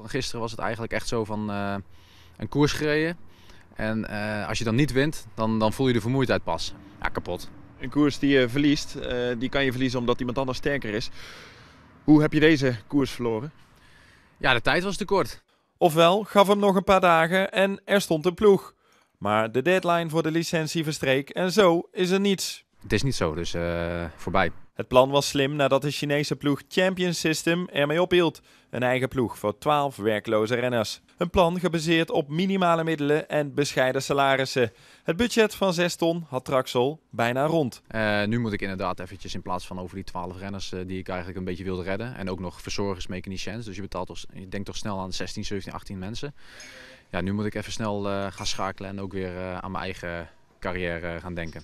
Van gisteren was het eigenlijk echt zo van eh, een koers gereden. En eh, als je dan niet wint, dan, dan voel je de vermoeidheid pas. Ja, kapot. Een koers die je verliest, eh, die kan je verliezen omdat iemand anders sterker is. Hoe heb je deze koers verloren? Ja, de tijd was te kort. Ofwel, gaf hem nog een paar dagen en er stond een ploeg. Maar de deadline voor de licentie verstreek en zo is er niets. Het is niet zo, dus voorbij. Het plan was slim nadat de Chinese ploeg Champion System ermee ophield. Een eigen ploeg voor 12 werkloze renners. Een plan gebaseerd op minimale middelen en bescheiden salarissen. Het budget van 6 ton had Traxel bijna rond. Eh, nu moet ik inderdaad eventjes in plaats van over die 12 renners eh, die ik eigenlijk een beetje wilde redden. En ook nog verzorgers maken chance. Dus je, betaalt toch, je denkt toch snel aan 16, 17, 18 mensen. Ja, nu moet ik even snel eh, gaan schakelen en ook weer aan mijn eigen carrière gaan denken.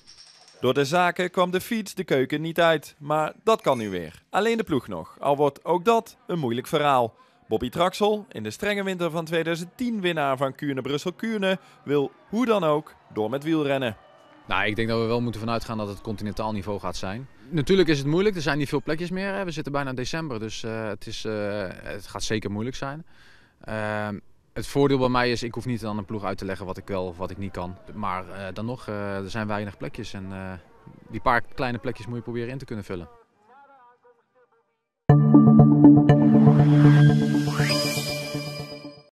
Door de zaken kwam de fiets de keuken niet uit, maar dat kan nu weer. Alleen de ploeg nog, al wordt ook dat een moeilijk verhaal. Bobby Traxel, in de strenge winter van 2010 winnaar van Kuurne-Brussel-Kuurne, wil hoe dan ook door met wielrennen. Nou, ik denk dat we wel moeten vanuitgaan dat het continentaal niveau gaat zijn. Natuurlijk is het moeilijk, er zijn niet veel plekjes meer. Hè. We zitten bijna in december, dus eh, het, is, eh, het gaat zeker moeilijk zijn. Ehm, het voordeel bij mij is, ik hoef niet aan een ploeg uit te leggen wat ik wel of wat ik niet kan. Maar eh, dan nog, eh, er zijn weinig plekjes en eh, die paar kleine plekjes moet je proberen in te kunnen vullen.